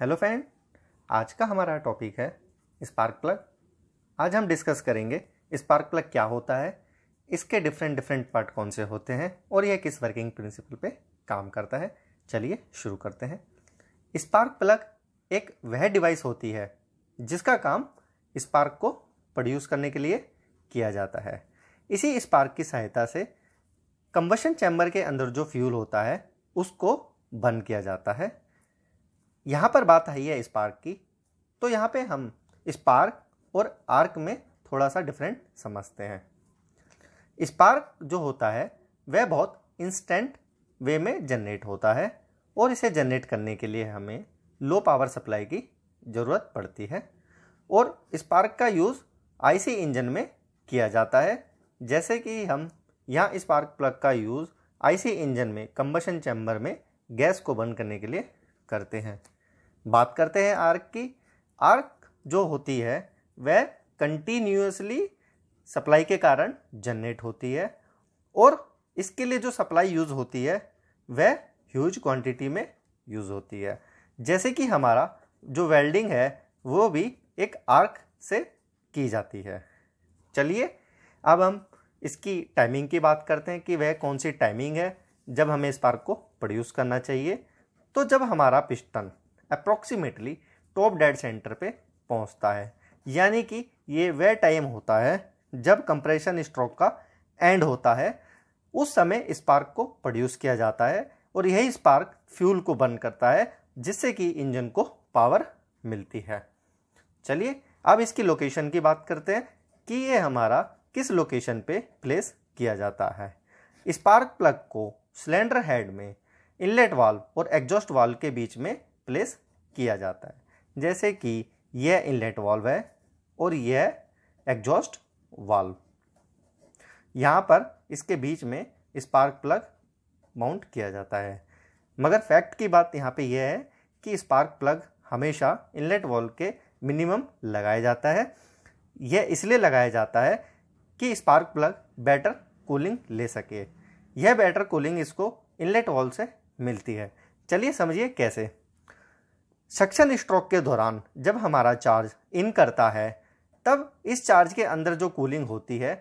hello friend आज का हमारा टॉपिक है स्पार्क प्लग आज हम डिस्कस करेंगे स्पार्क प्लग क्या होता है इसके डिफरेंट डिफरेंट पार्ट कौन से होते हैं और यह किस वर्किंग प्रिंसिपल पे काम करता है चलिए शुरू करते हैं स्पार्क प्लग एक वह डिवाइस होती है जिसका काम स्पार्क को प्रोड्यूस करने के लिए किया जाता है इसी स्पार्क की सहायता से कम्बशन चैम्बर के अंदर जो फ्यूल होता है उसको बंद किया जाता है यहाँ पर बात आई है स्पार्क की तो यहाँ पे हम स्पार्क और आर्क में थोड़ा सा डिफरेंट समझते हैं स्पार्क जो होता है वह बहुत इंस्टेंट वे में जनरेट होता है और इसे जनरेट करने के लिए हमें लो पावर सप्लाई की ज़रूरत पड़ती है और स्पार्क का यूज़ आईसी इंजन में किया जाता है जैसे कि हम यहाँ स्पार्क प्लग का यूज़ आईसी इंजन में कंबशन चैम्बर में गैस को बंद करने के लिए करते हैं बात करते हैं आर्क की आर्क जो होती है वह कंटिन्यूसली सप्लाई के कारण जनरेट होती है और इसके लिए जो सप्लाई यूज़ होती है वह ह्यूज क्वांटिटी में यूज़ होती है जैसे कि हमारा जो वेल्डिंग है वो भी एक आर्क से की जाती है चलिए अब हम इसकी टाइमिंग की बात करते हैं कि वह कौन सी टाइमिंग है जब हमें इस पार्क को प्रोड्यूस करना चाहिए तो जब हमारा piston approximately top dead centre पे पहुंचता है यानी कि ये वह टाइम होता है जब कंप्रेशन स्ट्रोक का एंड होता है उस समय स्पार्क को प्रोड्यूस किया जाता है और यही स्पार्क फ्यूल को बर्न करता है जिससे कि इंजन को पावर मिलती है चलिए अब इसकी लोकेशन की बात करते हैं कि ये हमारा किस लोकेशन पे प्लेस किया जाता है स्पार्क प्लग को सिलेंडर हेड में इनलेट वाल्व और एग्जॉस्ट वाल्व के बीच में प्लेस किया जाता है जैसे कि यह इनलेट वाल्व है और यह एग्जॉस्ट वाल्व यहाँ पर इसके बीच में स्पार्क प्लग माउंट किया जाता है मगर फैक्ट की बात यहाँ पे यह है कि स्पार्क प्लग हमेशा इनलेट वॉल्व के मिनिमम लगाया जाता है यह इसलिए लगाया जाता है कि स्पार्क प्लग बेटर कूलिंग ले सके यह बेटर कूलिंग इसको इनलेट वॉल्व से मिलती है चलिए समझिए कैसे सक्शन स्ट्रोक के दौरान जब हमारा चार्ज इन करता है तब इस चार्ज के अंदर जो कूलिंग होती है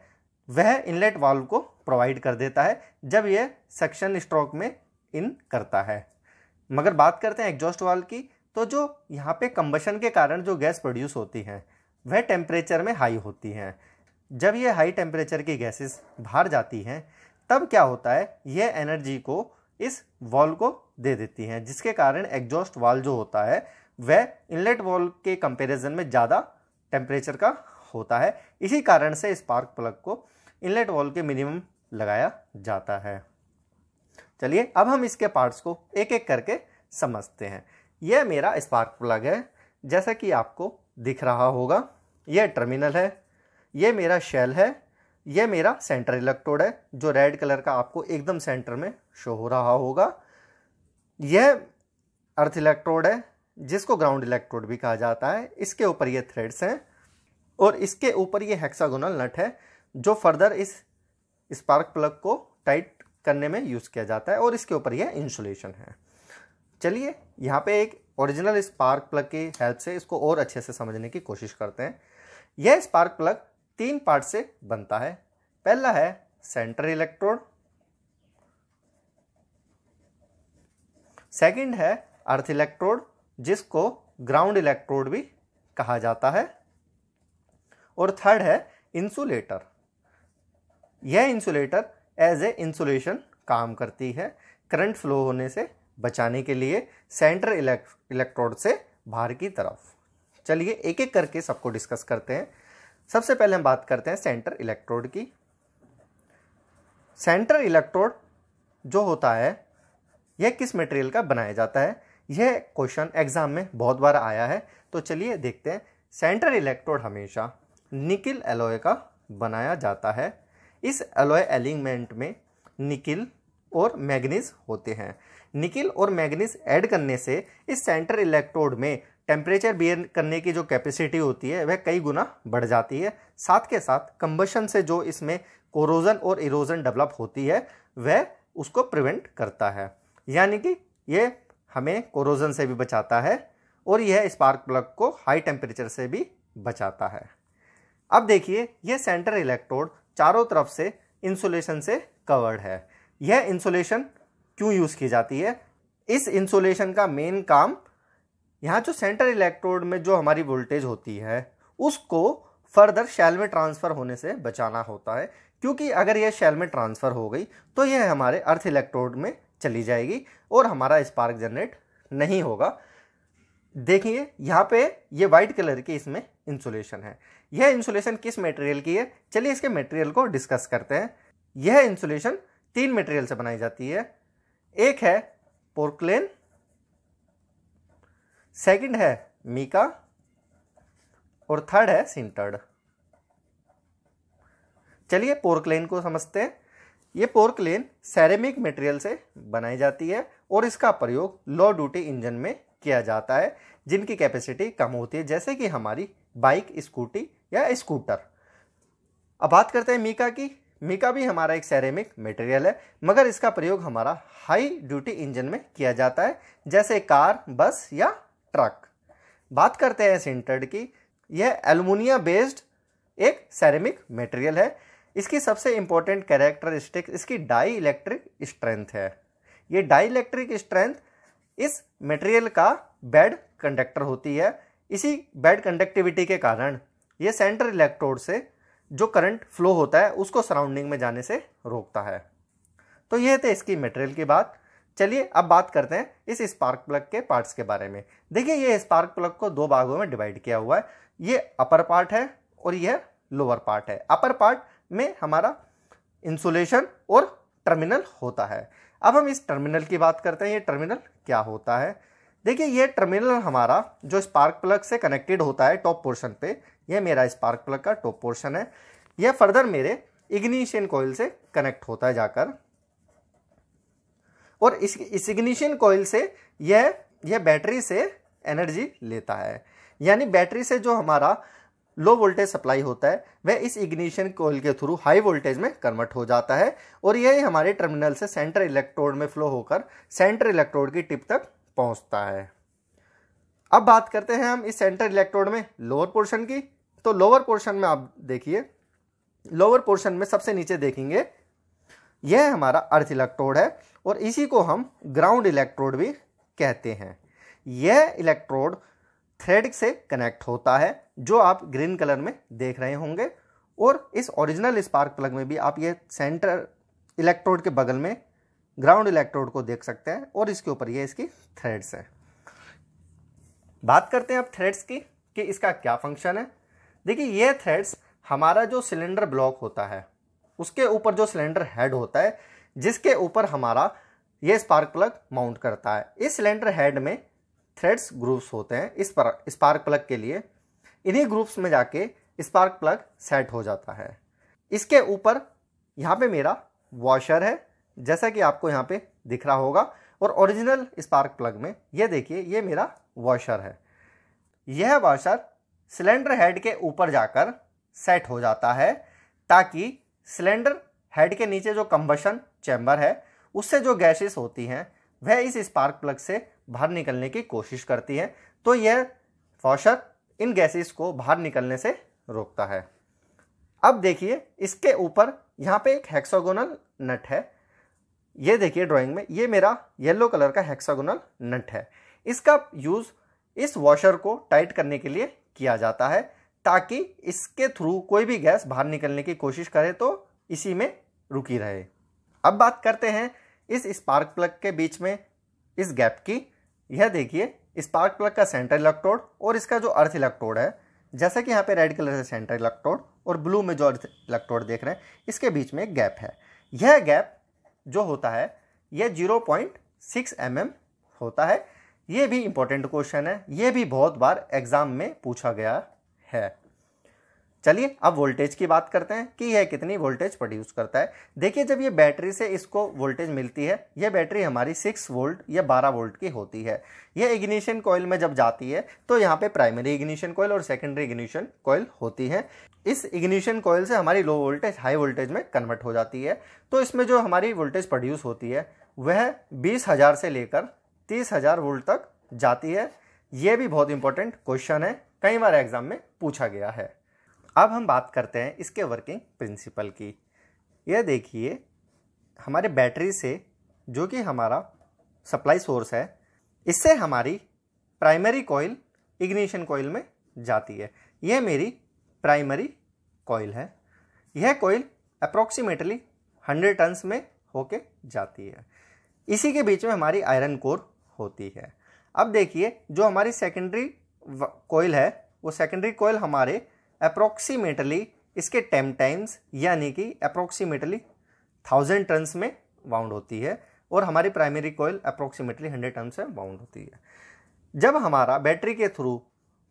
वह इनलेट वाल्व को प्रोवाइड कर देता है जब यह सक्शन स्ट्रोक में इन करता है मगर बात करते हैं एग्जॉस्ट वाल्व की तो जो यहाँ पे कम्बशन के कारण जो गैस प्रोड्यूस होती हैं वह टेम्परेचर में हाई होती हैं जब ये हाई टेम्परेचर की गैसेस बाहर जाती हैं तब क्या होता है यह एनर्जी को इस वॉल को दे देती हैं जिसके कारण एग्जॉस्ट वॉल जो होता है वह इनलेट वॉल के कंपैरिजन में ज़्यादा टेम्परेचर का होता है इसी कारण से स्पार्क प्लग को इनलेट वॉल के मिनिमम लगाया जाता है चलिए अब हम इसके पार्ट्स को एक एक करके समझते हैं यह मेरा स्पार्क प्लग है जैसा कि आपको दिख रहा होगा यह टर्मिनल है यह मेरा शेल है यह मेरा सेंटर इलेक्ट्रोड है जो रेड कलर का आपको एकदम सेंटर में शो हो रहा होगा यह अर्थ इलेक्ट्रोड है जिसको ग्राउंड इलेक्ट्रोड भी कहा जाता है इसके ऊपर ये थ्रेड्स हैं और इसके ऊपर ये हेक्सागोनल नट है जो फर्दर इस स्पार्क प्लग को टाइट करने में यूज़ किया जाता है और इसके ऊपर यह इंसुलेशन है चलिए यहाँ पे एक ओरिजिनल स्पार्क प्लग की हेल्प से इसको और अच्छे से समझने की कोशिश करते हैं यह स्पार्क प्लग तीन पार्ट से बनता है पहला है सेंटर इलेक्ट्रोड सेकंड है अर्थ इलेक्ट्रोड जिसको ग्राउंड इलेक्ट्रोड भी कहा जाता है और थर्ड है इंसुलेटर यह इंसुलेटर एज ए इंसुलेशन काम करती है करंट फ्लो होने से बचाने के लिए सेंटर इलेक्ट्रोड से बाहर की तरफ चलिए एक एक करके सबको डिस्कस करते हैं सबसे पहले हम बात करते हैं सेंटर इलेक्ट्रोड की सेंटर इलेक्ट्रोड जो होता है यह किस मटेरियल का बनाया जाता है यह क्वेश्चन एग्जाम में बहुत बार आया है तो चलिए देखते हैं सेंटर इलेक्ट्रोड हमेशा निकिल एलोए का बनाया जाता है इस एलोए एलिमेंट में निकिल और मैग्नीज होते हैं निकिल और मैग्नीज ऐड करने से इस सेंटर इलेक्ट्रोड में टेम्परेचर बियर करने की जो कैपेसिटी होती है वह कई गुना बढ़ जाती है साथ के साथ कंबशन से जो इसमें कोरोजन और इरोजन डेवलप होती है वह उसको प्रिवेंट करता है यानी कि ये हमें कोरोजन से भी बचाता है और यह स्पार्क प्लग को हाई टेम्परेचर से भी बचाता है अब देखिए यह सेंटर इलेक्ट्रोड चारों तरफ से इंसुलेशन से कवर्ड है यह इंसुलेशन क्यों यूज़ की जाती है इस इंसुलेशन का मेन काम यहाँ जो सेंटर इलेक्ट्रोड में जो हमारी वोल्टेज होती है उसको फर्दर शेल में ट्रांसफ़र होने से बचाना होता है क्योंकि अगर यह शेल में ट्रांसफ़र हो गई तो यह हमारे अर्थ इलेक्ट्रोड में चली जाएगी और हमारा स्पार्क जनरेट नहीं होगा देखिए यहाँ पे ये वाइट कलर की इसमें इंसुलेशन है यह इंसुलेशन किस मटेरियल की है चलिए इसके मटेरियल को डिस्कस करते हैं यह इंसुलेशन तीन मटेरियल से बनाई जाती है एक है पोर्कलेन सेकंड है मीका और थर्ड है सिंटर्ड चलिए पोर्कलेन को समझते हैं ये पोर्कलेन सेरेमिक मटेरियल से बनाई जाती है और इसका प्रयोग लो ड्यूटी इंजन में किया जाता है जिनकी कैपेसिटी कम होती है जैसे कि हमारी बाइक स्कूटी या स्कूटर अब बात करते हैं मीका की मीका भी हमारा एक सेरेमिक मटेरियल है मगर इसका प्रयोग हमारा हाई ड्यूटी इंजन में किया जाता है जैसे कार बस या ट्रक बात करते हैं सिंटर्ड की यह एलुमिनिया बेस्ड एक सेरेमिक मटेरियल है इसकी सबसे इम्पोर्टेंट कैरेक्टरिस्टिक इसकी डाई इलेक्ट्रिक स्ट्रेंथ है ये डाई इलेक्ट्रिक स्ट्रेंथ इस मटेरियल का बेड कंडक्टर होती है इसी बेड कंडक्टिविटी के कारण ये सेंटर इलेक्ट्रोड से जो करंट फ्लो होता है उसको सराउंडिंग में जाने से रोकता है तो ये थे इसकी मटेरियल की बात चलिए अब बात करते हैं इस स्पार्क प्लग के पार्ट्स के बारे में देखिए ये स्पार्क प्लग को दो भागों में डिवाइड किया हुआ है ये अपर पार्ट है और यह लोअर पार्ट है अपर पार्ट में हमारा इंसुलेशन और टर्मिनल होता है अब हम इस टर्मिनल की बात करते हैं ये टर्मिनल क्या होता है देखिए ये टर्मिनल हमारा जो स्पार्क प्लग से कनेक्टेड होता है टॉप पोर्शन पे ये मेरा स्पार्क प्लग का टॉप पोर्शन है यह फर्दर मेरे इग्निशियन कोयल से कनेक्ट होता है जाकर और इस इस इग्निशियन कोयल से यह यह बैटरी से एनर्जी लेता है यानी बैटरी से जो हमारा लो वोल्टेज सप्लाई होता है वह इस इग्निशन कोयल के थ्रू हाई वोल्टेज में कन्वर्ट हो जाता है और यह हमारे टर्मिनल से सेंटर इलेक्ट्रोड में फ्लो होकर सेंटर इलेक्ट्रोड की टिप तक पहुंचता है अब बात करते हैं हम इस सेंटर इलेक्ट्रोड में लोअर पोर्शन की तो लोअर पोर्शन में आप देखिए लोअर पोर्शन में सबसे नीचे देखेंगे यह हमारा अर्थ इलेक्ट्रोड है और इसी को हम ग्राउंड इलेक्ट्रोड भी कहते हैं यह इलेक्ट्रोड थ्रेड से कनेक्ट होता है जो आप ग्रीन कलर में देख रहे होंगे और इस ओरिजिनल स्पार्क प्लग में भी आप ये सेंटर इलेक्ट्रोड के बगल में ग्राउंड इलेक्ट्रोड को देख सकते हैं और इसके ऊपर ये इसकी थ्रेड्स है बात करते हैं अब थ्रेड्स की कि इसका क्या फंक्शन है देखिए ये थ्रेड्स हमारा जो सिलेंडर ब्लॉक होता है उसके ऊपर जो सिलेंडर हेड होता है जिसके ऊपर हमारा ये स्पार्क प्लग माउंट करता है इस सिलेंडर हेड में थ्रेड्स ग्रूव्स होते हैं इस पर स्पार्क प्लग के लिए इन्हीं ग्रुप्स में जाके स्पार्क प्लग सेट हो जाता है इसके ऊपर यहाँ पे मेरा वॉशर है जैसा कि आपको यहाँ पे दिख रहा होगा और ओरिजिनल स्पार्क प्लग में ये देखिए ये मेरा वॉशर है यह वॉशर सिलेंडर हेड के ऊपर जाकर सेट हो जाता है ताकि सिलेंडर हेड के नीचे जो कंबशन चैम्बर है उससे जो गैसेस होती हैं वह इस स्पार्क प्लग से बाहर निकलने की कोशिश करती हैं तो यह वॉशर इन गैसेस को बाहर निकलने से रोकता है अब देखिए इसके ऊपर यहाँ पे एक हेक्सागोनल नट है ये देखिए ड्राइंग में ये मेरा येलो कलर का हेक्सागोनल नट है इसका यूज़ इस वॉशर को टाइट करने के लिए किया जाता है ताकि इसके थ्रू कोई भी गैस बाहर निकलने की कोशिश करे तो इसी में रुकी रहे अब बात करते हैं इस स्पार्क प्लग के बीच में इस गैप की यह देखिए स्पार्क प्लग का सेंटर इलेक्ट्रोड और इसका जो अर्थ इलेक्ट्रोड है जैसे कि यहाँ पे रेड कलर से सेंटर इलेक्ट्रोड और ब्लू में जो अर्थ इलेक्ट्रोड देख रहे हैं इसके बीच में एक गैप है यह गैप जो होता है यह zero point six M M होता है ये भी इंपॉर्टेंट क्वेश्चन है ये भी बहुत बार एग्जाम में पूछा गया है चलिए अब वोल्टेज की बात करते हैं कि यह कितनी वोल्टेज प्रोड्यूस करता है देखिए जब ये बैटरी से इसको वोल्टेज मिलती है यह बैटरी हमारी सिक्स वोल्ट या बारह वोल्ट की होती है यह इग्निशन कोयल में जब जाती है तो यहाँ पे प्राइमरी इग्निशन कोयल और सेकेंडरी इग्निशन कोयल होती है इस इग्निशन कोयल से हमारी लो वोल्टेज हाई वोल्टेज में कन्वर्ट हो जाती है तो इसमें जो हमारी वोल्टेज प्रोड्यूस होती है वह बीस हज़ार से लेकर तीस हज़ार वोल्ट तक जाती है ये भी बहुत इंपॉर्टेंट क्वेश्चन है कई बार एग्जाम में पूछा गया है अब हम बात करते हैं इसके वर्किंग प्रिंसिपल की यह देखिए हमारे बैटरी से जो कि हमारा सप्लाई सोर्स है इससे हमारी प्राइमरी कॉइल इग्निशन कॉइल में जाती है यह मेरी प्राइमरी कॉइल है यह कॉइल अप्रोक्सीमेटली हंड्रेड टन्स में होके जाती है इसी के बीच में हमारी आयरन कोर होती है अब देखिए जो हमारी सेकेंडरी कोयल है वो सेकेंडरी कोयल हमारे अप्रोक्सीमेटली इसके टेन टाइम्स यानी कि अप्रोक्सीमेटली थाउजेंड टन्स में वाउंड होती है और हमारी primary coil approximately hundred turn से बाउंड होती है जब हमारा बैटरी के थ्रू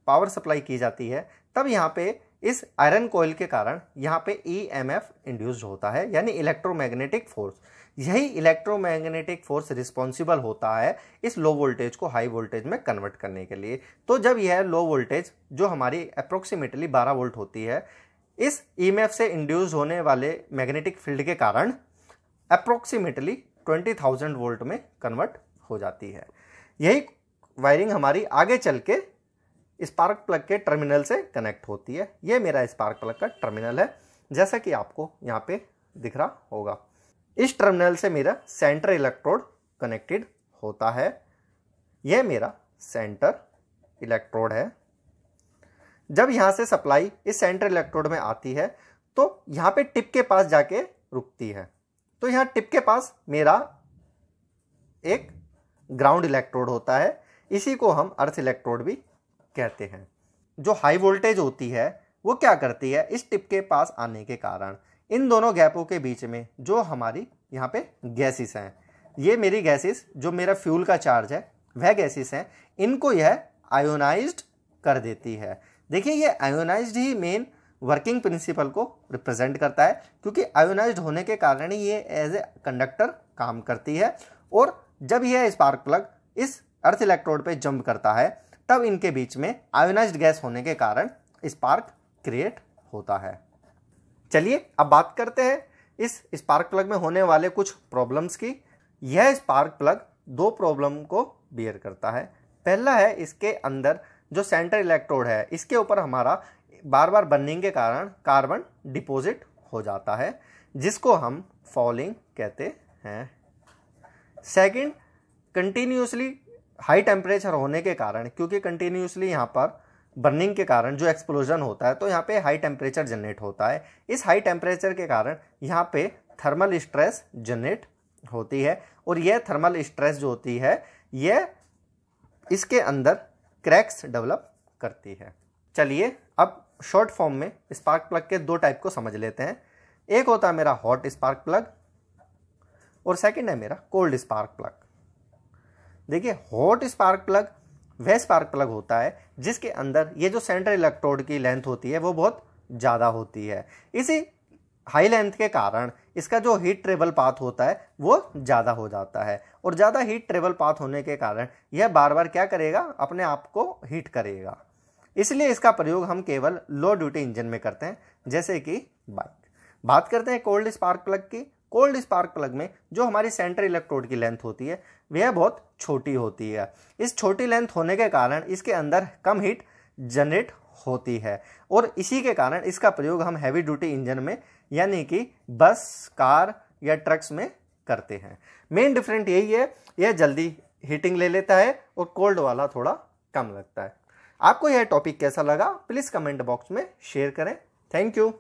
पावर सप्लाई की जाती है तब यहाँ पे इस आयरन कोयल के कारण यहाँ पे ई एम एफ इंड्यूस्ड होता है यानी इलेक्ट्रोमैग्नेटिक फोर्स यही इलेक्ट्रोमैग्नेटिक फोर्स रिस्पॉन्सिबल होता है इस लो वोल्टेज को हाई वोल्टेज में कन्वर्ट करने के लिए तो जब यह लो वोल्टेज जो हमारी अप्रोक्सीमेटली बारह वोल्ट होती है इस ई एम एफ से इंड्यूस होने वाले मैग्नेटिक फील्ड के कारण अप्रोक्सीमेटली ट्वेंटी थाउजेंड वोल्ट में कन्वर्ट हो जाती है यही वायरिंग हमारी आगे चल के स्पार्क प्लग के टर्मिनल से कनेक्ट होती है ये मेरा स्पार्क प्लग का टर्मिनल है जैसा कि आपको यहाँ पे दिख रहा होगा इस टर्मिनल से मेरा सेंटर इलेक्ट्रोड कनेक्टेड होता है यह मेरा सेंटर इलेक्ट्रोड है जब यहाँ से सप्लाई इस सेंटर इलेक्ट्रोड में आती है तो यहाँ पे टिप के पास जाके रुकती है तो यहाँ टिप के पास मेरा एक ग्राउंड इलेक्ट्रोड होता है इसी को हम अर्थ इलेक्ट्रोड भी कहते हैं जो हाई वोल्टेज होती है वो क्या करती है इस टिप के पास आने के कारण इन दोनों गैपों के बीच में जो हमारी यहाँ पे गैसेस हैं ये मेरी गैसेस जो मेरा फ्यूल का चार्ज है वह गैसेस हैं इनको यह आयोनाइज कर देती है देखिए ये आयोनाइज ही मेन वर्किंग प्रिंसिपल को रिप्रेजेंट करता है क्योंकि आयोनाइज होने के कारण ही ये एज ए कंडक्टर काम करती है और जब यह स्पार्क प्लग इस अर्थ इलेक्ट्रोड पे जंप करता है तब इनके बीच में आयोनाइज गैस होने के कारण स्पार्क क्रिएट होता है चलिए अब बात करते हैं इस स्पार्क प्लग में होने वाले कुछ प्रॉब्लम्स की यह स्पार्क प्लग दो प्रॉब्लम को बियर करता है पहला है इसके अंदर जो सेंटर इलेक्ट्रोड है इसके ऊपर हमारा बार बार बर्निंग के कारण कार्बन डिपॉजिट हो जाता है जिसको हम फॉलिंग कहते हैं सेकंड कंटिन्यूसली हाई टेम्परेचर होने के कारण क्योंकि कंटिन्यूसली यहाँ पर बर्निंग के कारण जो एक्सप्लोजन होता है तो यहाँ पे हाई टेम्परेचर जनरेट होता है इस हाई टेम्परेचर के कारण यहाँ पे थर्मल स्ट्रेस जनरेट होती है और यह थर्मल स्ट्रेस जो होती है यह इसके अंदर क्रैक्स डेवलप करती है चलिए अब शॉर्ट फॉर्म में स्पार्क प्लग के दो टाइप को समझ लेते हैं एक होता है मेरा हॉट स्पार्क प्लग और सेकंड है मेरा कोल्ड स्पार्क प्लग देखिए हॉट स्पार्क प्लग वह स्पार्क प्लग होता है जिसके अंदर ये जो सेंट्रल इलेक्ट्रोड की लेंथ होती है वो बहुत ज़्यादा होती है इसी हाई लेंथ के कारण इसका जो हीट ट्रेवल पाथ होता है वो ज़्यादा हो जाता है और ज़्यादा हीट ट्रेवल पाथ होने के कारण यह बार बार क्या करेगा अपने आप को हीट करेगा इसलिए इसका प्रयोग हम केवल लो ड्यूटी इंजन में करते हैं जैसे कि बाइक बात करते हैं कोल्ड स्पार्क प्लग की कोल्ड स्पार्क प्लग में जो हमारी सेंटर इलेक्ट्रोड की लेंथ होती है वह बहुत छोटी होती है इस छोटी लेंथ होने के कारण इसके अंदर कम हीट जनरेट होती है और इसी के कारण इसका प्रयोग हम हैवी ड्यूटी इंजन में यानी कि बस कार या ट्रक्स में करते हैं मेन डिफरेंट यही है यह जल्दी हीटिंग ले लेता है और कोल्ड वाला थोड़ा कम लगता है आपको यह टॉपिक कैसा लगा प्लीज़ कमेंट बॉक्स में शेयर करें थैंक यू